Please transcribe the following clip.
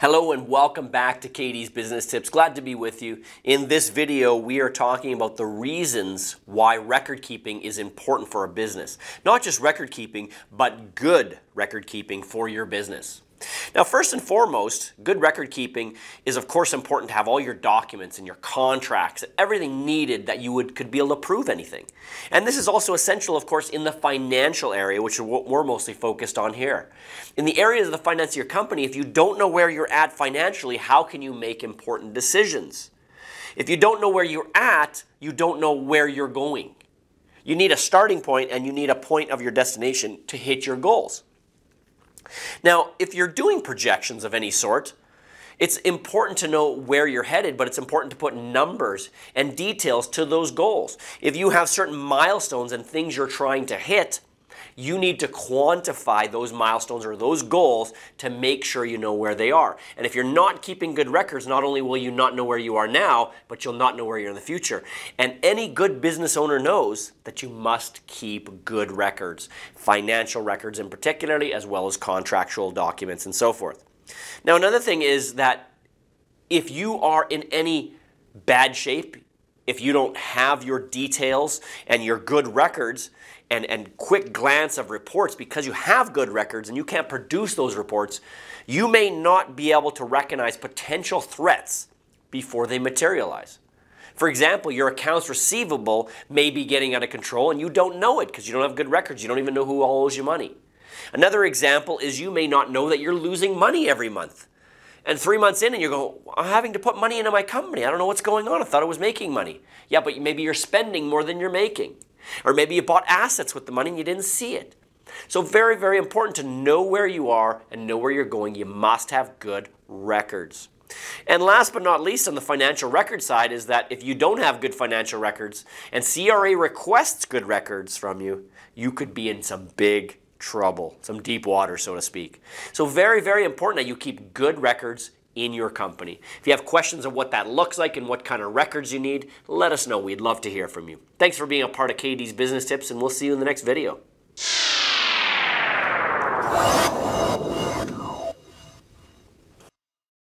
Hello and welcome back to Katie's Business Tips. Glad to be with you. In this video, we are talking about the reasons why record keeping is important for a business. Not just record keeping, but good record keeping for your business. Now, first and foremost, good record keeping is of course important to have all your documents and your contracts, everything needed that you would could be able to prove anything. And this is also essential, of course, in the financial area, which we're mostly focused on here. In the areas of the finance of your company, if you don't know where you're at financially, how can you make important decisions? If you don't know where you're at, you don't know where you're going. You need a starting point and you need a point of your destination to hit your goals. Now, if you're doing projections of any sort, it's important to know where you're headed, but it's important to put numbers and details to those goals. If you have certain milestones and things you're trying to hit, you need to quantify those milestones or those goals to make sure you know where they are. And if you're not keeping good records, not only will you not know where you are now, but you'll not know where you're in the future. And any good business owner knows that you must keep good records, financial records in particularly, as well as contractual documents and so forth. Now, another thing is that if you are in any bad shape, if you don't have your details and your good records and, and quick glance of reports, because you have good records and you can't produce those reports, you may not be able to recognize potential threats before they materialize. For example, your accounts receivable may be getting out of control and you don't know it because you don't have good records. You don't even know who owes you money. Another example is you may not know that you're losing money every month and three months in, and you're going, I'm having to put money into my company. I don't know what's going on. I thought I was making money. Yeah, but maybe you're spending more than you're making. Or maybe you bought assets with the money and you didn't see it. So, very, very important to know where you are and know where you're going. You must have good records. And last but not least, on the financial record side, is that if you don't have good financial records and CRA requests good records from you, you could be in some big trouble, some deep water, so to speak. So, very, very important that you keep good records in your company. If you have questions of what that looks like and what kind of records you need, let us know. We'd love to hear from you. Thanks for being a part of KD's Business Tips, and we'll see you in the next video.